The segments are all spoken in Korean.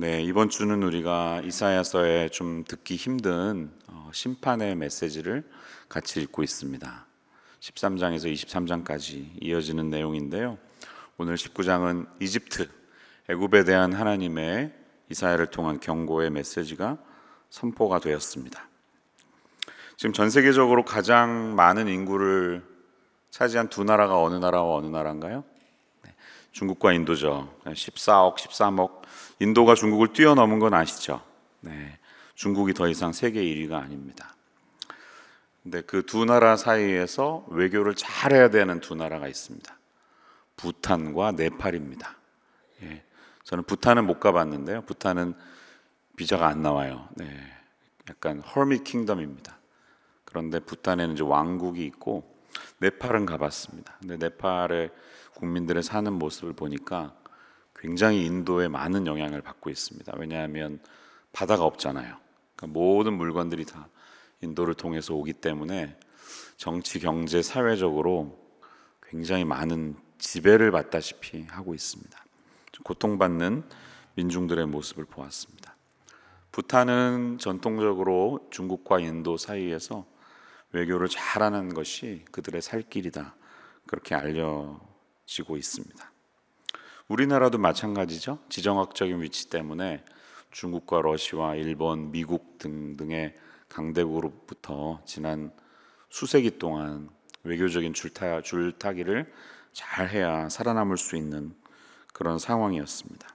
네, 이번 주는 우리가 이사야서에 좀 듣기 힘든 어, 심판의 메시지를 같이 읽고 있습니다. 13장에서 23장까지 이어지는 내용인데요. 오늘 19장은 이집트 애굽에 대한 하나님의 이사야를 통한 경고의 메시지가 선포가 되었습니다. 지금 전 세계적으로 가장 많은 인구를 차지한 두 나라가 어느 나라와 어느 나라인가요? 네, 중국과 인도죠. 14억, 13억 인도가 중국을 뛰어넘은 건 아시죠? 네. 중국이 더 이상 세계 1위가 아닙니다. 근데 그 두 나라 사이에서 외교를 잘해야 되는 두 나라가 있습니다. 부탄과 네팔입니다. 예. 저는 부탄은 못 가봤는데요. 부탄은 비자가 안 나와요. 네. 약간 허밋 킹덤입니다. 그런데 부탄에는 이제 왕국이 있고 네팔은 가봤습니다. 근데 네팔의 국민들의 사는 모습을 보니까 굉장히 인도에 많은 영향을 받고 있습니다. 왜냐하면 바다가 없잖아요. 그러니까 모든 물건들이 다 인도를 통해서 오기 때문에 정치, 경제, 사회적으로 굉장히 많은 지배를 받다시피 하고 있습니다. 고통받는 민중들의 모습을 보았습니다. 부탄은 전통적으로 중국과 인도 사이에서 외교를 잘하는 것이 그들의 살길이다. 그렇게 알려지고 있습니다. 우리나라도 마찬가지죠. 지정학적인 위치 때문에 중국과 러시아, 일본, 미국 등등의 강대국으로부터 지난 수세기 동안 외교적인 줄타, 줄타기를 잘해야 살아남을 수 있는 그런 상황이었습니다.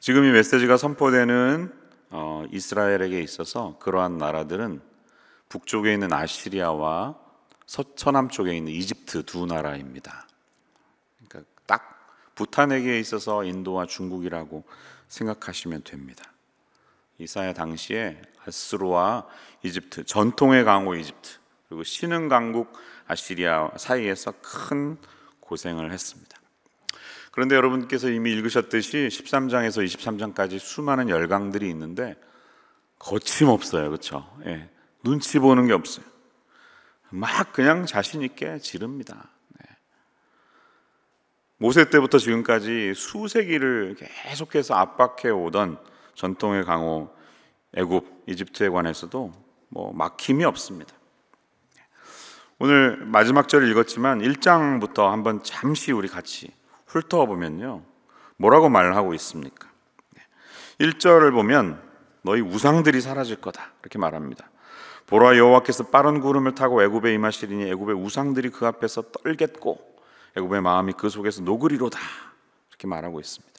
지금 이 메시지가 선포되는 어, 이스라엘에게 있어서 그러한 나라들은 북쪽에 있는 아시리아와 서천남 쪽에 있는 이집트 두 나라입니다. 부탄에게 있어서 인도와 중국이라고 생각하시면 됩니다. 이사야 당시에 아스로와 이집트 전통의 강호 이집트 그리고 신흥 강국 아시리아 사이에서 큰 고생을 했습니다. 그런데 여러분께서 이미 읽으셨듯이 13장에서 23장까지 수많은 열강들이 있는데 거침없어요. 그렇죠? 예. 눈치 보는 게 없어요. 막 그냥 자신 있게 지릅니다. 모세 때부터 지금까지 수세기를 계속해서 압박해 오던 전통의 강호 애굽 이집트에 관해서도 뭐 막힘이 없습니다. 오늘 마지막 절을 읽었지만 1장부터 한번 잠시 우리 같이 훑어보면요. 뭐라고 말하고 을 있습니까? 1절을 보면 너희 우상들이 사라질 거다. 이렇게 말합니다. 보라 여호와께서 빠른 구름을 타고 애굽에 임하시리니 애굽의 우상들이 그 앞에서 떨겠고 애굽의 마음이 그 속에서 노그리로다 이렇게 말하고 있습니다.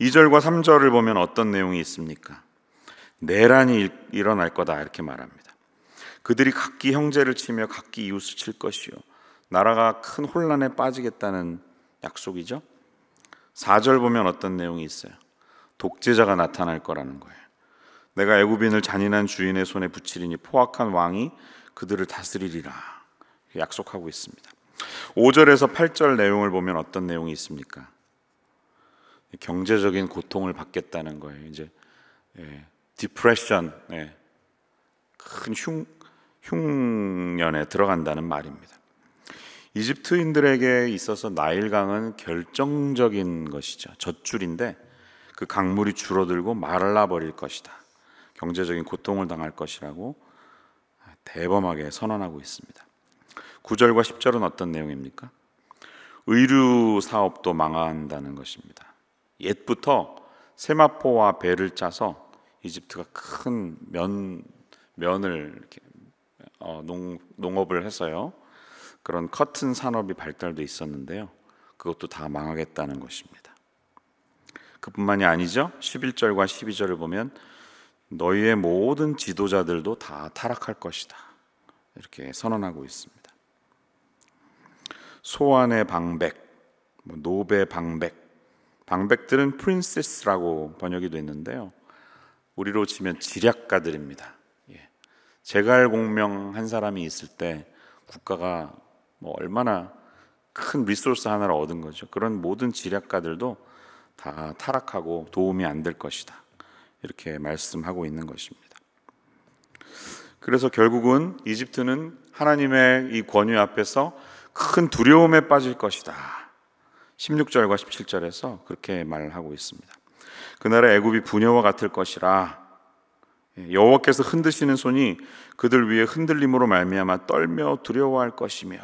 2절과 3절을 보면 어떤 내용이 있습니까? 내란이 일어날 거다 이렇게 말합니다. 그들이 각기 형제를 치며 각기 이웃을 칠 것이요 나라가 큰 혼란에 빠지겠다는 약속이죠. 4절 보면 어떤 내용이 있어요? 독재자가 나타날 거라는 거예요. 내가 애굽인을 잔인한 주인의 손에 붙이리니 포악한 왕이 그들을 다스리리라 약속하고 있습니다. 5절에서 8절 내용을 보면 어떤 내용이 있습니까? 경제적인 고통을 받겠다는 거예요. 이제 예, 디프레션, 예, 큰 흉, 흉년에 들어간다는 말입니다. 이집트인들에게 있어서 나일강은 결정적인 것이죠. 젖줄인데 그 강물이 줄어들고 말라 버릴 것이다. 경제적인 고통을 당할 것이라고 대범하게 선언하고 있습니다. 9절과 10절은 어떤 내용입니까? 의류 사업도 망한다는 것입니다. 옛부터 세마포와 배를 짜서 이집트가 큰 면 면을 이렇게 어, 농, 농업을 해서요. 그런 커튼 산업이 발달돼 있었는데요. 그것도 다 망하겠다는 것입니다. 그뿐만이 아니죠. 11절과 12절을 보면 너희의 모든 지도자들도 다 타락할 것이다. 이렇게 선언하고 있습니다. 소환의 방백, 뭐 노베 방백, 방백들은 프린세스라고 번역이 됐는데요. 우리로 치면 지략가들입니다. 예. 제갈공명 한 사람이 있을 때 국가가 뭐 얼마나 큰 리소스 하나를 얻은 거죠. 그런 모든 지략가들도 다 타락하고 도움이 안 될 것이다. 이렇게 말씀하고 있는 것입니다. 그래서 결국은 이집트는 하나님의 이 권유 앞에서 큰 두려움에 빠질 것이다. 16절과 17절에서 그렇게 말하고 있습니다. 그날의 애굽이 부녀와 같을 것이라 예, 여호와께서 흔드시는 손이 그들 위에 흔들림으로 말미암아 떨며 두려워할 것이며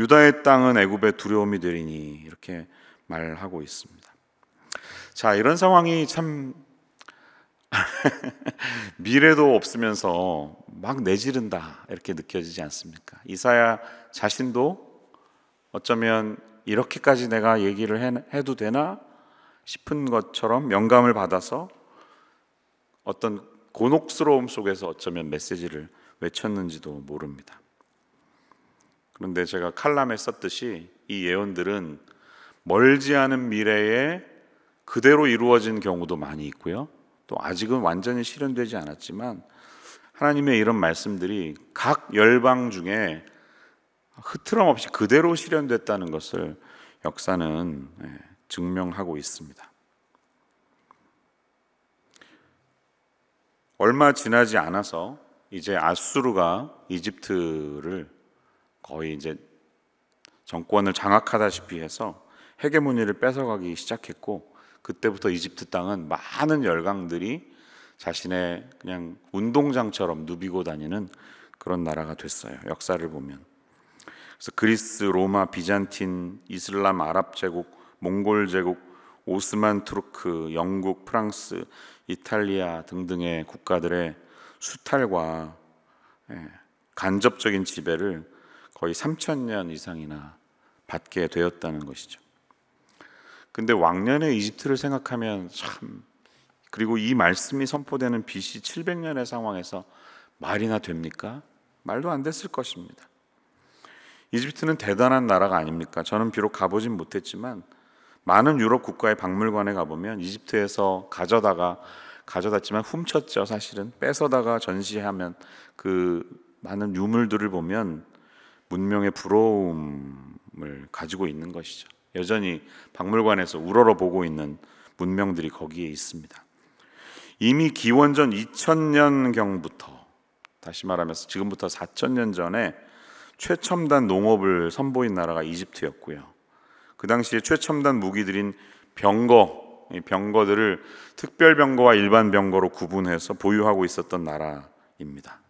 유다의 땅은 애굽의 두려움이 되리니 이렇게 말하고 있습니다. 자, 이런 상황이 참 미래도 없으면서 막 내지른다 이렇게 느껴지지 않습니까? 이사야 자신도 어쩌면 이렇게까지 내가 얘기를 해도 되나 싶은 것처럼 영감을 받아서 어떤 곤혹스러움 속에서 어쩌면 메시지를 외쳤는지도 모릅니다. 그런데 제가 칼럼에 썼듯이 이 예언들은 멀지 않은 미래에 그대로 이루어진 경우도 많이 있고요. 또 아직은 완전히 실현되지 않았지만 하나님의 이런 말씀들이 각 열방 중에 흐트럼 없이 그대로 실현됐다는 것을 역사는 예, 증명하고 있습니다. 얼마 지나지 않아서 이제 아수르가 이집트를 거의 이제 정권을 장악하다시피 해서 헤게모니를 뺏어가기 시작했고 그때부터 이집트 땅은 많은 열강들이 자신의 그냥 운동장처럼 누비고 다니는 그런 나라가 됐어요. 역사를 보면. 그래서 그리스, 로마, 비잔틴, 이슬람, 아랍 제국, 몽골 제국, 오스만 투르크, 영국, 프랑스, 이탈리아 등등의 국가들의 수탈과 예, 간접적인 지배를 거의 3천 년 이상이나 받게 되었다는 것이죠. 근데 왕년의 이집트를 생각하면 참 그리고 이 말씀이 선포되는 BC 700년의 상황에서 말이나 됩니까? 말도 안 됐을 것입니다. 이집트는 대단한 나라가 아닙니까? 저는 비록 가보진 못했지만 많은 유럽 국가의 박물관에 가보면 이집트에서 가져다가 가져다지만 훔쳤죠 사실은 뺏어다가 전시하면 그 많은 유물들을 보면 문명의 부러움을 가지고 있는 것이죠. 여전히 박물관에서 우러러보고 있는 문명들이 거기에 있습니다. 이미 기원전 2000년 경부터 다시 말하면서 지금부터 4000년 전에 최첨단 농업을 선보인 나라가 이집트였고요. 그 당시에 최첨단 무기들인 병거, 병거들을 특별 병거와 일반 병거로 구분해서 보유하고 있었던 나라입니다.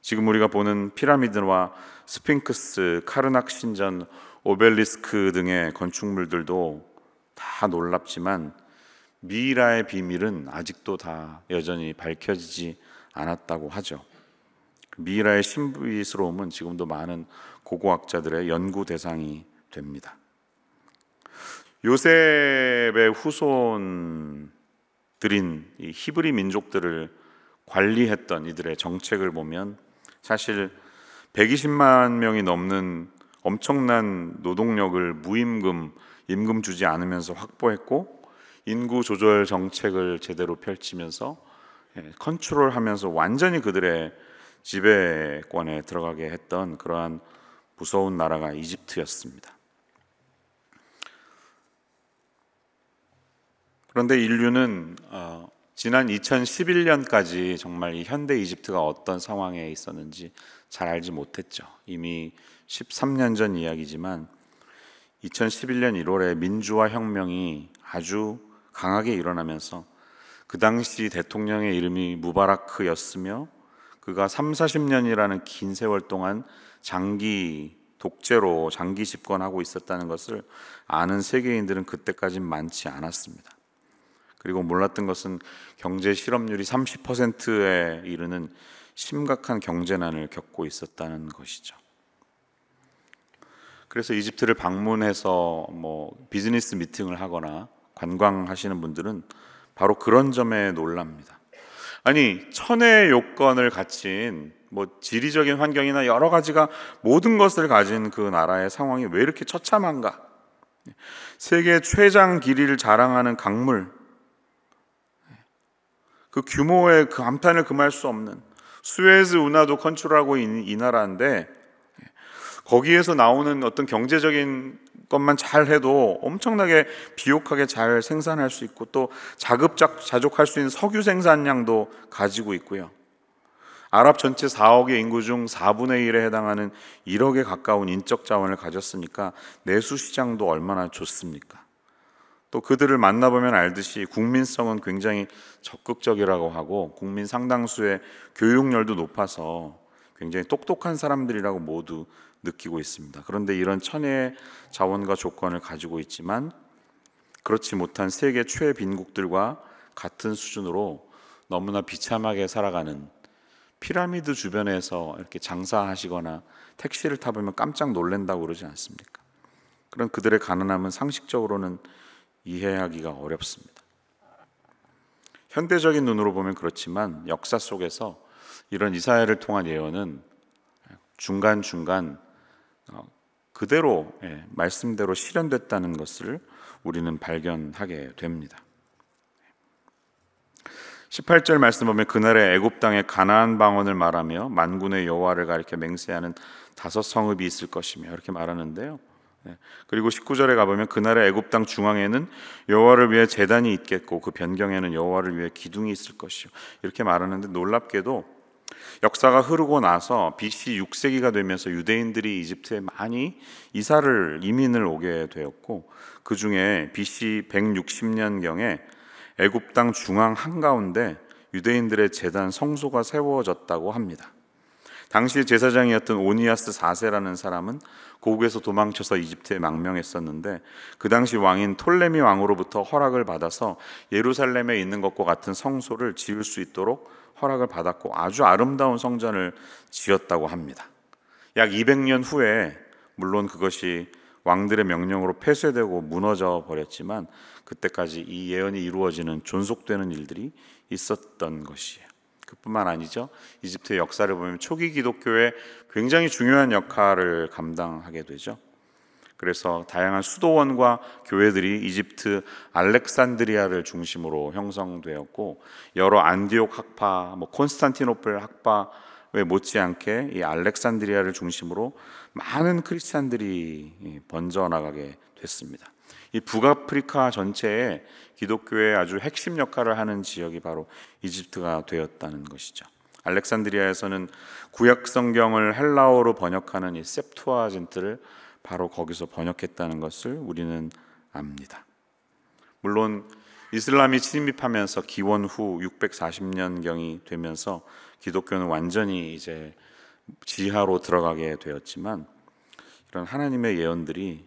지금 우리가 보는 피라미드와 스핑크스, 카르낙 신전, 오벨리스크 등의 건축물들도 다 놀랍지만 미이라의 비밀은 아직도 다 여전히 밝혀지지 않았다고 하죠. 미이라의 신비스러움은 지금도 많은 고고학자들의 연구 대상이 됩니다. 요셉의 후손들인 히브리 민족들을 관리했던 이들의 정책을 보면 사실 120만 명이 넘는 엄청난 노동력을 무임금 임금 주지 않으면서 확보했고 인구 조절 정책을 제대로 펼치면서 예, 컨트롤하면서 완전히 그들의 지배권에 들어가게 했던 그러한 무서운 나라가 이집트였습니다. 그런데 인류는 어, 지난 2011년까지 정말 현대 이집트가 어떤 상황에 있었는지 잘 알지 못했죠. 이미 13년 전 이야기지만 2011년 1월에 민주화 혁명이 아주 강하게 일어나면서 그 당시 대통령의 이름이 무바라크였으며 그가 3, 40년이라는 긴 세월 동안 장기 독재로 장기 집권하고 있었다는 것을 아는 세계인들은 그때까진 많지 않았습니다. 그리고 몰랐던 것은 경제 실업률이 30%에 이르는 심각한 경제난을 겪고 있었다는 것이죠. 그래서 이집트를 방문해서 뭐 비즈니스 미팅을 하거나 관광하시는 분들은 바로 그런 점에 놀랍니다. 아니 천의 요건을 갖춘 뭐 지리적인 환경이나 여러 가지가 모든 것을 가진 그 나라의 상황이 왜 이렇게 처참한가? 세계 최장 길이를 자랑하는 강물, 그 규모의 그 감탄을 금할 수 없는 수에즈 운하도 컨트롤하고 있는 이 나라인데 거기에서 나오는 어떤 경제적인 것만 잘 해도 엄청나게 비옥하게 잘 생산할 수 있고 또 자급작 자족할 수 있는 석유 생산량도 가지고 있고요. 아랍 전체 4억의 인구 중 4분의 1에 해당하는 1억에 가까운 인적 자원을 가졌으니까 내수 시장도 얼마나 좋습니까? 또 그들을 만나보면 알듯이 국민성은 굉장히 적극적이라고 하고 국민 상당수의 교육열도 높아서 굉장히 똑똑한 사람들이라고 모두 느끼고 있습니다. 그런데 이런 천혜의 자원과 조건을 가지고 있지만 그렇지 못한 세계 최빈국들과 같은 수준으로 너무나 비참하게 살아가는 피라미드 주변에서 이렇게 장사하시거나 택시를 타보면 깜짝 놀란다고 그러지 않습니까? 그런 그들의 가난함은 상식적으로는 이해하기가 어렵습니다. 현대적인 눈으로 보면 그렇지만 역사 속에서 이런 이사야를 통한 예언은 중간중간 어, 그대로 예, 말씀대로 실현됐다는 것을 우리는 발견하게 됩니다. 18절 말씀 보면 그날에 애굽 땅에 가나안 방언을 말하며 만군의 여호와를 가리켜 맹세하는 다섯 성읍이 있을 것이며 이렇게 말하는데요. 예, 그리고 19절에 가보면 그날의 애굽 땅 중앙에는 여호와를 위해 재단이 있겠고 그 변경에는 여호와를 위해 기둥이 있을 것이요 이렇게 말하는데 놀랍게도 역사가 흐르고 나서 BC 6세기가 되면서 유대인들이 이집트에 많이 이사를 이민을 오게 되었고 그 중에 BC 160년 경에 애굽 땅 중앙 한가운데 유대인들의 제단 성소가 세워졌다고 합니다. 당시 제사장이었던 오니아스 4세라는 사람은 고국에서 도망쳐서 이집트에 망명했었는데 그 당시 왕인 톨레미 왕으로부터 허락을 받아서 예루살렘에 있는 것과 같은 성소를 지을 수 있도록 허락을 받았고 아주 아름다운 성전을 지었다고 합니다. 약 200년 후에 물론 그것이 왕들의 명령으로 폐쇄되고 무너져 버렸지만 그때까지 이 예언이 이루어지는 존속되는 일들이 있었던 것이에요. 그뿐만 아니죠. 이집트의 역사를 보면 초기 기독교에 굉장히 중요한 역할을 감당하게 되죠. 그래서 다양한 수도원과 교회들이 이집트 알렉산드리아를 중심으로 형성되었고 여러 안디옥 학파, 뭐 콘스탄티노플 학파에 못지않게 이 알렉산드리아를 중심으로 많은 크리스찬들이 번져나가게 됐습니다. 이 북아프리카 전체에 기독교의 아주 핵심 역할을 하는 지역이 바로 이집트가 되었다는 것이죠. 알렉산드리아에서는 구약 성경을 헬라어로 번역하는 이세프투아젠트를 바로 거기서 번역했다는 것을 우리는 압니다. 물론 이슬람이 침입하면서 기원 후 640년경이 되면서 기독교는 완전히 이제 지하로 들어가게 되었지만 이런 하나님의 예언들이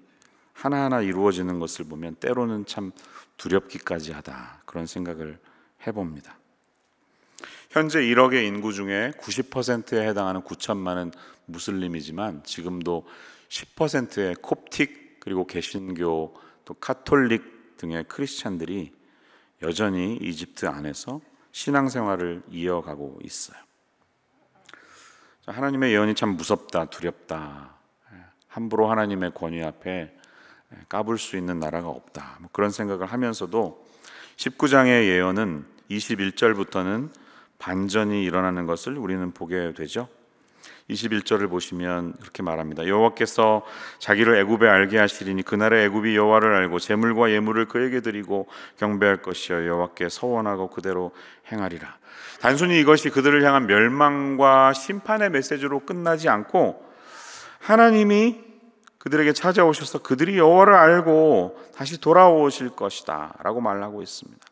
하나하나 이루어지는 것을 보면 때로는 참 두렵기까지 하다 그런 생각을 해봅니다. 현재 1억의 인구 중에 90%에 해당하는 9천만은 무슬림이지만 지금도 10%의 콥틱 그리고 개신교 또 카톨릭 등의 크리스찬들이 여전히 이집트 안에서 신앙생활을 이어가고 있어요. 하나님의 예언이 참 무섭다, 두렵다. 예, 함부로 하나님의 권위 앞에 예, 까불 수 있는 나라가 없다. 뭐 그런 생각을 하면서도 19장의 예언은 21절부터는 반전이 일어나는 것을 우리는 보게 되죠. 21절을 보시면 이렇게 말합니다. 여호와께서 자기를 애굽에 알게 하시리니 그날에 애굽이 여호와를 알고 재물과 예물을 그에게 드리고 경배할 것이여 여호와께 서원하고 그대로 행하리라. 단순히 이것이 그들을 향한 멸망과 심판의 메시지로 끝나지 않고 하나님이 그들에게 찾아오셔서 그들이 여호와를 알고 다시 돌아오실 것이다라고 말하고 있습니다.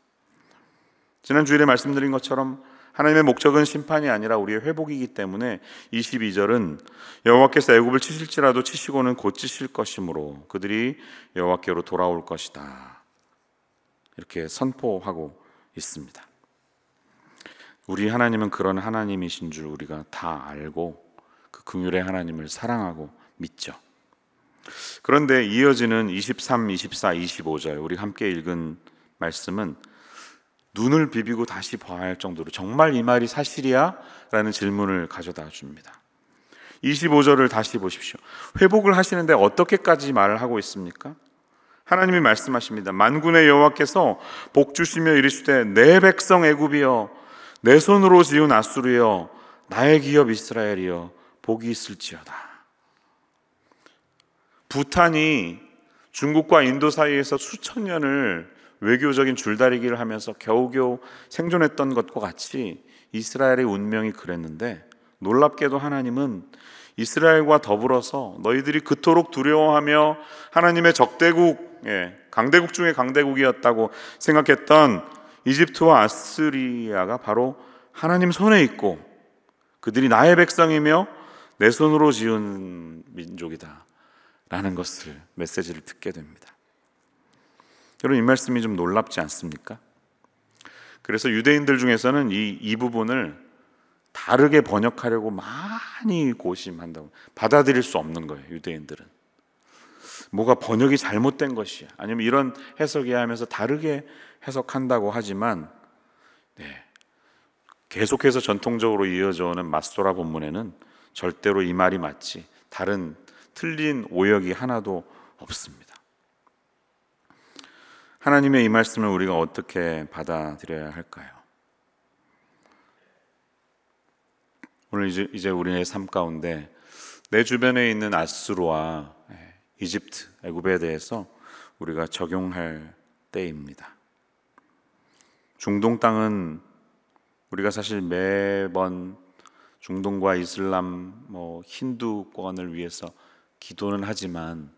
지난 주일에 말씀드린 것처럼 하나님의 목적은 심판이 아니라 우리의 회복이기 때문에 22절은 여호와께서 애굽을 치실지라도 치시고는 곧 치실 것이므로 그들이 여호와께로 돌아올 것이다. 이렇게 선포하고 있습니다. 우리 하나님은 그런 하나님이신 줄 우리가 다 알고 그 긍휼의 하나님을 사랑하고 믿죠. 그런데 이어지는 23, 24, 25절 우리 함께 읽은 말씀은 눈을 비비고 다시 봐야 할 정도로 정말 이 말이 사실이야? 라는 질문을 가져다 줍니다. 25절을 다시 보십시오. 회복을 하시는데 어떻게까지 말을 하고 있습니까? 하나님이 말씀하십니다. 만군의 여호와께서 복 주시며 이르시되 내 백성 애굽이여 내 손으로 지은 아수르여 나의 기업 이스라엘이여 복이 있을지어다. 부탄이 중국과 인도 사이에서 수천 년을 외교적인 줄다리기를 하면서 겨우겨우 생존했던 것과 같이 이스라엘의 운명이 그랬는데 놀랍게도 하나님은 이스라엘과 더불어서 너희들이 그토록 두려워하며 하나님의 적대국, 예, 강대국 중에 강대국이었다고 생각했던 이집트와 아스리아가 바로 하나님 손에 있고 그들이 나의 백성이며 내 손으로 지은 민족이다. 라는 것을 메시지를 듣게 됩니다. 여러분 이 말씀이 좀 놀랍지 않습니까? 그래서 유대인들 중에서는 이, 이 부분을 다르게 번역하려고 많이 고심한다고 받아들일 수 없는 거예요 유대인들은 뭐가 번역이 잘못된 것이야 아니면 이런 해석이야 하면서 다르게 해석한다고 하지만 네, 계속해서 전통적으로 이어져 오는 마스토라 본문에는 절대로 이 말이 맞지 다른 틀린 오역이 하나도 없습니다 하나님의 이 말씀을 우리가 어떻게 받아들여야 할까요? 오늘 이제, 이제 우리의 삶 가운데 내 주변에 있는 아수르와 예, 이집트, 애굽에 대해서 우리가 적용할 때입니다. 중동 땅은 우리가 사실 매번 중동과 이슬람, 뭐 힌두권을 위해서 기도는 하지만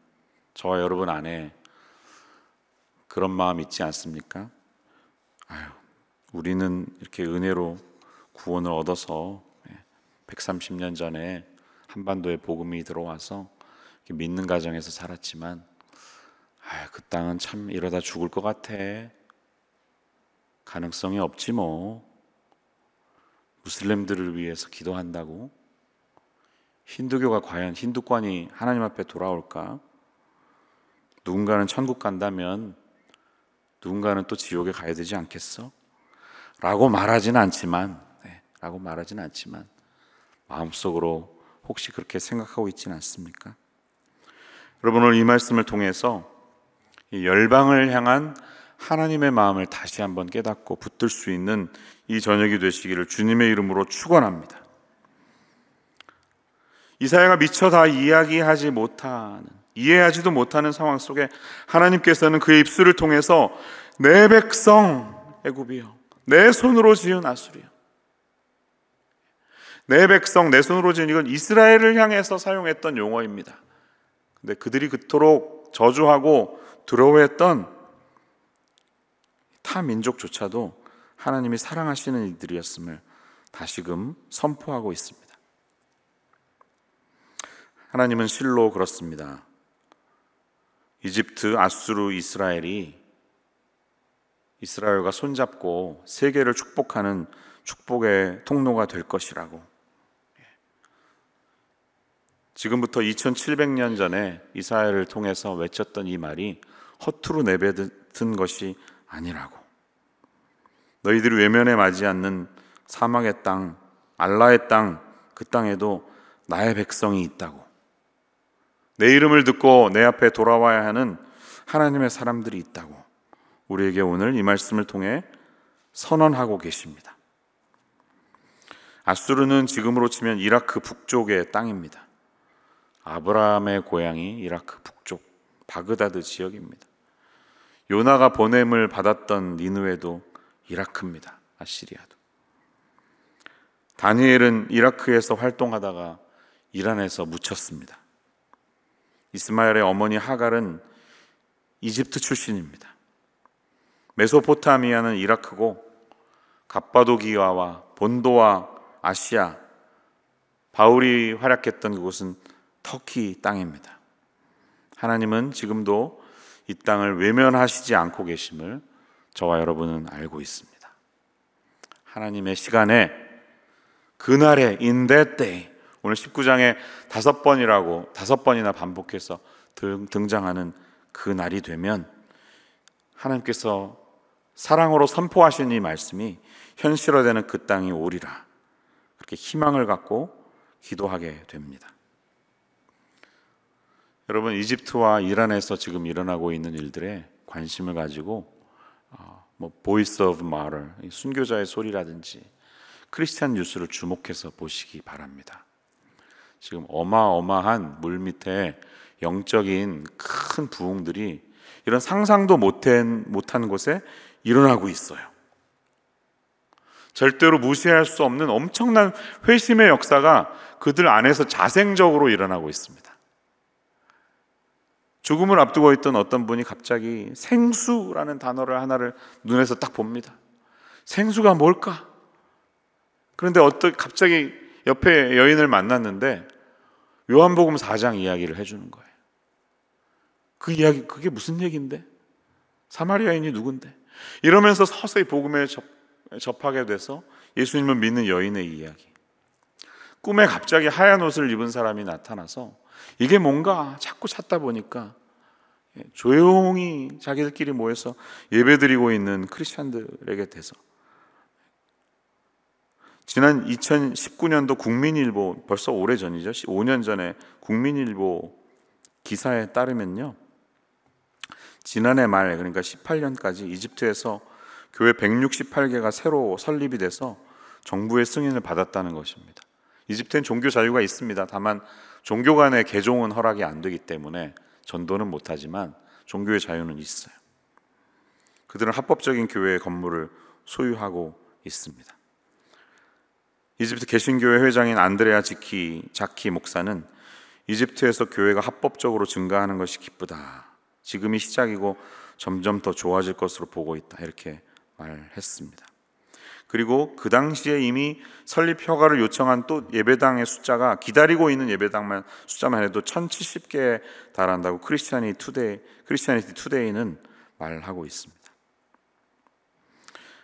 저와 여러분 안에 그런 마음 있지 않습니까? 아유, 우리는 이렇게 은혜로 구원을 얻어서 130년 예, 전에 한반도에 복음이 들어와서 믿는 가정에서 살았지만 아유, 그 땅은 참 이러다 죽을 것 같아. 가능성이 없지 뭐. 무슬림들을 위해서 기도한다고 힌두교가 과연 힌두권이 하나님 앞에 돌아올까? 누군가는 천국 간다면 누군가는 또 지옥에 가야 되지 않겠어? 라고 말하진 않지만, 네, 라고 말하진 않지만, 마음속으로 혹시 그렇게 생각하고 있지는 않습니까? 여러분, 오늘 이 말씀을 통해서 이 열방을 향한 하나님의 마음을 다시 한번 깨닫고 붙들 수 있는 이 저녁이 되시기를 주님의 이름으로 축원합니다. 이사야가 미처 다 이야기하지 못하는 이해하지도 못하는 상황 속에 하나님께서는 그의 입술을 통해서 내 백성 애굽이여 내 손으로 지은 아수리여 내 백성 내 손으로 지은 이건 이스라엘을 향해서 사용했던 용어입니다. 근데 그들이 그토록 저주하고 두려워했던 타 민족조차도 하나님이 사랑하시는 이들이었음을 다시금 선포하고 있습니다. 하나님은 실로 그렇습니다. 이집트, 아수르, 이스라엘이 이스라엘과 손잡고 세계를 축복하는 축복의 통로가 될 것이라고. 지금부터 2700년 전에 이사야를 통해서 외쳤던 이 말이 허투루 내뱉은 것이 아니라고. 너희들이 외면에 맞지 않는 사막의 땅, 알라의 땅, 그 땅에도 나의 백성이 있다고. 내 이름을 듣고 내 앞에 돌아와야 하는 하나님의 사람들이 있다고 우리에게 오늘 이 말씀을 통해 선언하고 계십니다. 아수르는 지금으로 치면 이라크 북쪽의 땅입니다. 아브라함의 고향이 이라크 북쪽 바그다드 지역입니다. 요나가 보냄을 받았던 니누에도 이라크입니다. 아시리아도. 다니엘은 이라크에서 활동하다가 이란에서 묻혔습니다. 이스마엘의 어머니 하갈은 이집트 출신입니다. 메소포타미아는 이라크고 갑바도기아와 본도와 아시아 바울이 활약했던 그곳은 터키 땅입니다. 하나님은 지금도 이 땅을 외면하시지 않고 계심을 저와 여러분은 알고 있습니다. 하나님의 시간에 그날의 인대 때에 오늘 19장에 다섯 번이라고 다섯 번이나 반복해서 등장하는 그 날이 되면 하나님께서 사랑으로 선포하신 이 말씀이 현실화되는 그 땅이 오리라. 그렇게 희망을 갖고 기도하게 됩니다. 여러분, 이집트와 이란에서 지금 일어나고 있는 일들에 관심을 가지고 어, 뭐 보이스 오브 마을 순교자의 소리라든지 크리스찬 뉴스를 주목해서 보시기 바랍니다. 지금 어마어마한 물 밑에 영적인 큰 부흥들이 이런 상상도 못한, 못한 곳에 일어나고 있어요. 절대로 무시할 수 없는 엄청난 회심의 역사가 그들 안에서 자생적으로 일어나고 있습니다. 죽음을 앞두고 있던 어떤 분이 갑자기 생수라는 단어를 하나를 눈에서 딱 봅니다. 생수가 뭘까? 그런데 어떤 갑자기 옆에 여인을 만났는데 요한복음 4장 이야기를 해주는 거예요. 그 이야기 그게 무슨 얘기인데? 사마리아인이 누군데? 이러면서 서서히 복음에 접, 접하게 돼서 예수님을 믿는 여인의 이야기. 꿈에 갑자기 하얀 옷을 입은 사람이 나타나서 이게 뭔가 자꾸 찾다 보니까 조용히 자기들끼리 모여서 예배드리고 있는 크리스천들에게 돼서 지난 2019년도 국민일보 벌써 오래전이죠. 5년 전에 국민일보 기사에 따르면요. 지난해 말 그러니까 18년까지 이집트에서 교회 168개가 새로 설립이 돼서 정부의 승인을 받았다는 것입니다. 이집트엔 종교 자유가 있습니다. 다만 종교 간의 개종은 허락이 안 되기 때문에 전도는 못하지만 종교의 자유는 있어요. 그들은 합법적인 교회의 건물을 소유하고 있습니다. 이집트 개신교회 회장인 안드레아 지키 자키 목사는 이집트에서 교회가 합법적으로 증가하는 것이 기쁘다. 지금이 시작이고 점점 더 좋아질 것으로 보고 있다. 이렇게 말했습니다. 그리고 그 당시에 이미 설립 허가를 요청한 또 예배당의 숫자가 기다리고 있는 예배당만 숫자만 해도 1070개에 달한다고 크리스티아니 투데이 크리스티아 투데이는 말하고 있습니다.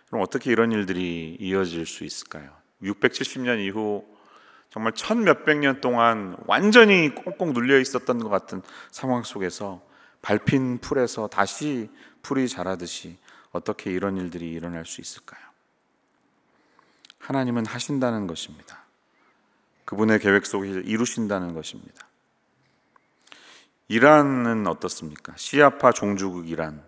그럼 어떻게 이런 일들이 이어질 수 있을까요? 670년 이후 정말 천 몇백 년 동안 완전히 꽁꽁 눌려 있었던 것 같은 상황 속에서 밟힌 풀에서 다시 풀이 자라듯이 어떻게 이런 일들이 일어날 수 있을까요? 하나님은 하신다는 것입니다. 그분의 계획 속에 이루신다는 것입니다. 이란은 어떻습니까? 시아파 종주국 이란.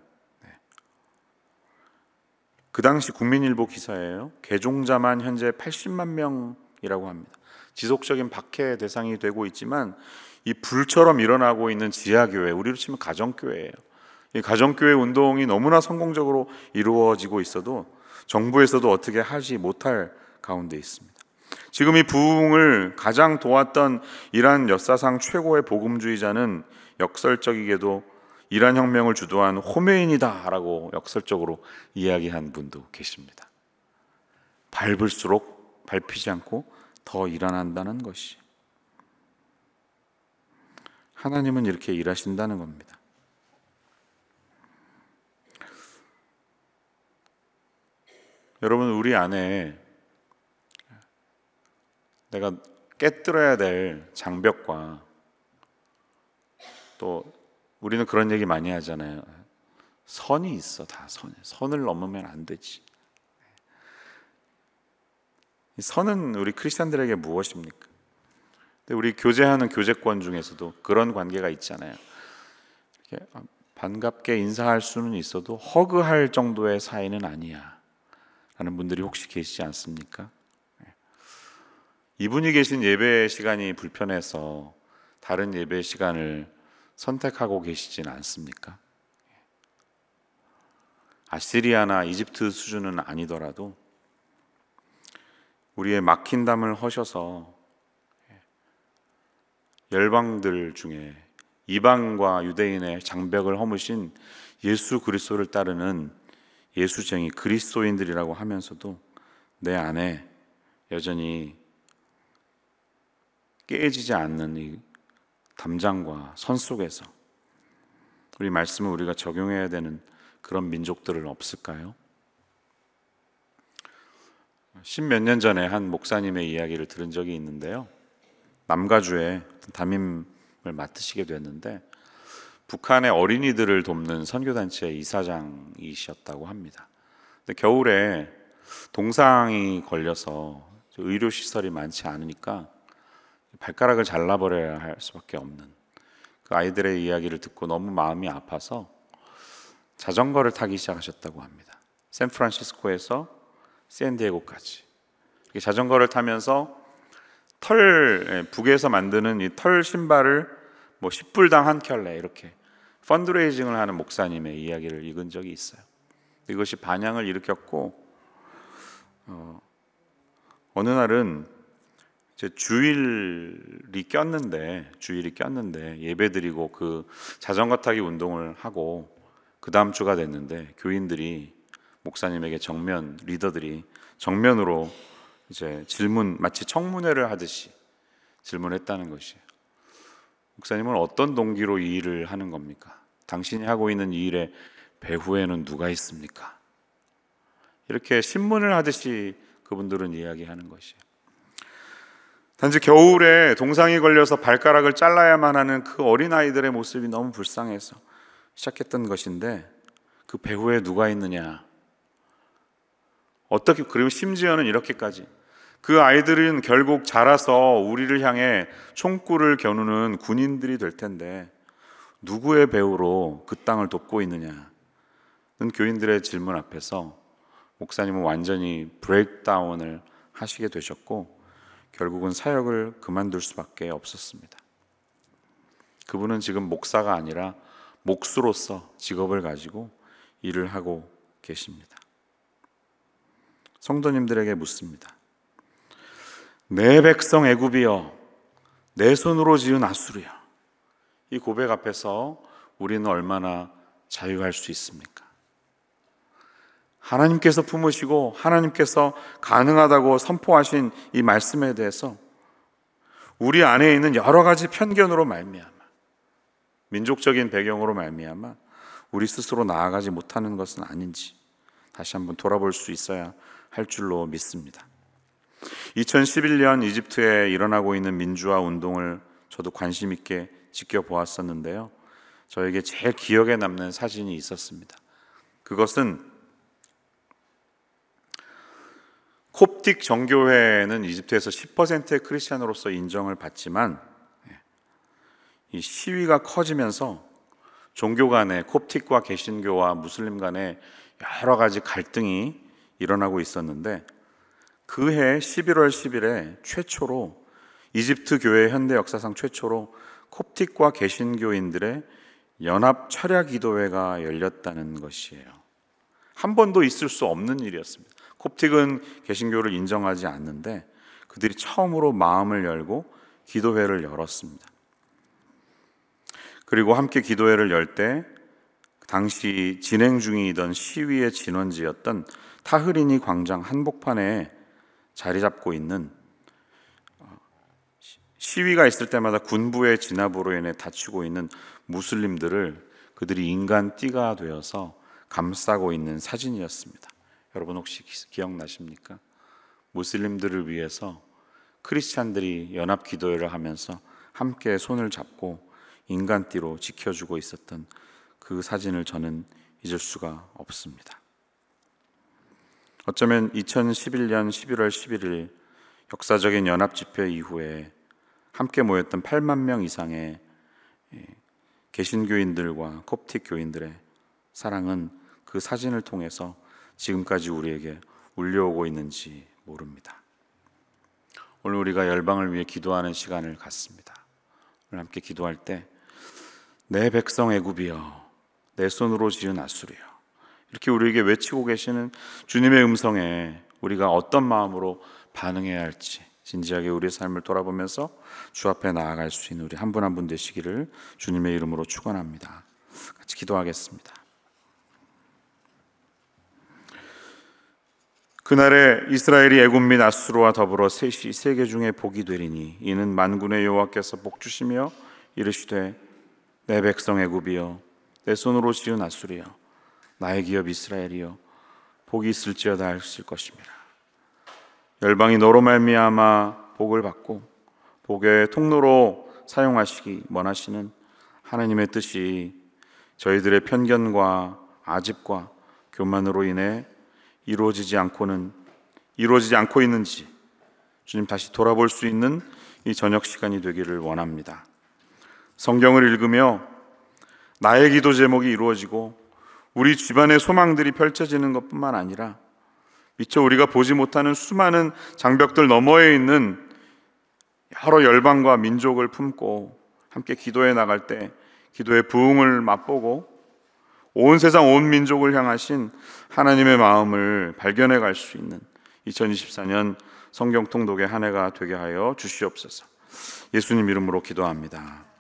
그 당시 국민일보 기사예요. 개종자만 현재 80만 명이라고 합니다. 지속적인 박해 대상이 되고 있지만 이 불처럼 일어나고 있는 지하교회, 우리로 치면 가정교회예요. 이 가정교회 운동이 너무나 성공적으로 이루어지고 있어도 정부에서도 어떻게 하지 못할 가운데 있습니다. 지금 이 부흥을 가장 도왔던 이란 역사상 최고의 복음주의자는 역설적이게도 이란 혁명을 주도한 호메인이다라고 역설적으로 이야기한 분도 계십니다. 밟을수록 밟히지 않고 더 일어난다는 것이 하나님은 이렇게 일하신다는 겁니다. 여러분 우리 안에 내가 깨뜨려야 될 장벽과 또 우리는 그런 얘기 많이 하잖아요. 선이 있어 다 선. 선을 넘으면 안 되지. 선은 우리 크리스천들에게 무엇입니까? 우리 교제하는 교제권 중에서도 그런 관계가 있잖아요. 아, 반갑게 인사할 수는 있어도 허그할 정도의 사이는 아니야. 라는 분들이 혹시 계시지 않습니까? 예. 이분이 계신 예배 시간이 불편해서 다른 예배 시간을 선택하고 계시진 않습니까? 아시리아나 이집트 수준은 아니더라도 우리의 막힌 담을 허셔서 열방들 중에 이방과 유대인의 장벽을 허무신 예수 그리스도를 따르는 예수쟁이 그리스도인들이라고 하면서도 내 안에 여전히 깨지지 않는 이 담장과 선 속에서 우리 말씀을 우리가 적용해야 되는 그런 민족들은 없을까요? 십몇 년 전에 한 목사님의 이야기를 들은 적이 있는데요. 남가주에 담임을 맡으시게 됐는데 북한의 어린이들을 돕는 선교단체의 이사장이셨다고 합니다. 근데 겨울에 동상이 걸려서 의료시설이 많지 않으니까 발가락을 잘라버려야 할 수밖에 없는 그 아이들의 이야기를 듣고 너무 마음이 아파서 자전거를 타기 시작하셨다고 합니다. 샌프란시스코에서 샌디에고까지 이렇게 자전거를 타면서 털 예, 북에서 만드는 이 털 신발을 뭐 10불당 한 켤레 이렇게 펀드레이징을 하는 목사님의 이야기를 읽은 적이 있어요. 이것이 반향을 일으켰고 어, 어느 날은 주일이 꼈는데 주일이 꼈는데 예배 드리고 그 자전거 타기 운동을 하고 그 다음 주가 됐는데 교인들이 목사님에게 정면 리더들이 정면으로 이제 질문 마치 청문회를 하듯이 질문했다는 것이에요. 목사님은 어떤 동기로 이 일을 하는 겁니까? 당신이 하고 있는 이 일에 배후에는 누가 있습니까? 이렇게 신문을 하듯이 그분들은 이야기하는 것이에요. 단지 겨울에 동상이 걸려서 발가락을 잘라야만 하는 그 어린아이들의 모습이 너무 불쌍해서 시작했던 것인데 그 배후에 누가 있느냐. 어떻게, 그리고 심지어는 이렇게까지. 그 아이들은 결국 자라서 우리를 향해 총구를 겨누는 군인들이 될 텐데 누구의 배후로 그 땅을 돕고 있느냐. 는 교인들의 질문 앞에서 목사님은 완전히 브레이크다운을 하시게 되셨고 결국은 사역을 그만둘 수밖에 없었습니다. 그분은 지금 목사가 아니라 목수로서 직업을 가지고 일을 하고 계십니다. 성도님들에게 묻습니다. 내 백성 애굽이여 내 손으로 지은 아수르야. 이 고백 앞에서 우리는 얼마나 자유할 수 있습니까? 하나님께서 품으시고 하나님께서 가능하다고 선포하신 이 말씀에 대해서 우리 안에 있는 여러 가지 편견으로 말미암아 민족적인 배경으로 말미암아 우리 스스로 나아가지 못하는 것은 아닌지 다시 한번 돌아볼 수 있어야 할 줄로 믿습니다. 2011년 이집트에 일어나고 있는 민주화 운동을 저도 관심 있게 지켜보았었는데요. 저에게 제일 기억에 남는 사진이 있었습니다. 그것은 콥틱 정교회는 이집트에서 10%의 크리스천으로서 인정을 받지만 예, 이 시위가 커지면서 종교 간의 콥틱과 개신교와 무슬림 간의 여러 가지 갈등이 일어나고 있었는데 그해 11월 10일에 최초로 이집트 교회 현대 역사상 최초로 콥틱과 개신교인들의 연합 철야 기도회가 열렸다는 것이에요. 한 번도 있을 수 없는 일이었습니다. 콥틱은 개신교를 인정하지 않는데 그들이 처음으로 마음을 열고 기도회를 열었습니다. 그리고 함께 기도회를 열 때 당시 진행 중이던 시위의 진원지였던 타흐리니 광장 한복판에 자리 잡고 있는 어, 시위가 있을 때마다 군부의 진압으로 인해 다치고 있는 무슬림들을 그들이 인간 띠가 되어서 감싸고 있는 사진이었습니다. 여러분 혹시 기억나십니까? 무슬림들을 위해서 크리스찬들이 연합 기도회를 하면서 함께 손을 잡고 인간띠로 지켜주고 있었던 그 사진을 저는 잊을 수가 없습니다. 어쩌면 2011년 11월 11일 역사적인 연합 집회 이후에 함께 모였던 8만 명 이상의 예, 개신교인들과 콥틱 교인들의 사랑은 그 사진을 통해서 지금까지 우리에게 울려오고 있는지 모릅니다. 오늘 우리가 열방을 위해 기도하는 시간을 갖습니다. 오늘 함께 기도할 때 내 백성 애굽이여 내 손으로 지은 아수리여 이렇게 우리에게 외치고 계시는 주님의 음성에 우리가 어떤 마음으로 반응해야 할지 진지하게 우리의 삶을 돌아보면서 주 앞에 나아갈 수 있는 우리 한 분 한분 한분 되시기를 주님의 이름으로 축원합니다. 같이 기도하겠습니다. 그날에 이스라엘이 애굽 및 아수르와 더불어 셋이 세계 중에 복이 되리니 이는 만군의 여호와께서 복 주시며 이르시되 내 백성 애굽이여 내 손으로 지은 아수리여 나의 기업 이스라엘이여 복이 있을지어다 하실 것입니다. 열방이 너로 말미암아 복을 받고 복의 통로로 사용하시기 원하시는 하나님의 뜻이 저희들의 편견과 아집과 교만으로 인해 이루어지지 않고는 이루어지지 않고 있는지 주님 다시 돌아볼 수 있는 이 저녁 시간이 되기를 원합니다. 성경을 읽으며 나의 기도 제목이 이루어지고 우리 집안의 소망들이 펼쳐지는 것뿐만 아니라 미처 우리가 보지 못하는 수많은 장벽들 너머에 있는 여러 열방과 민족을 품고 함께 기도해 나갈 때 기도의 부흥을 맛보고 온 세상 온 민족을 향하신 하나님의 마음을 발견해 갈 수 있는 2024년 성경통독의 한 해가 되게 하여 주시옵소서. 예수님 이름으로 기도합니다.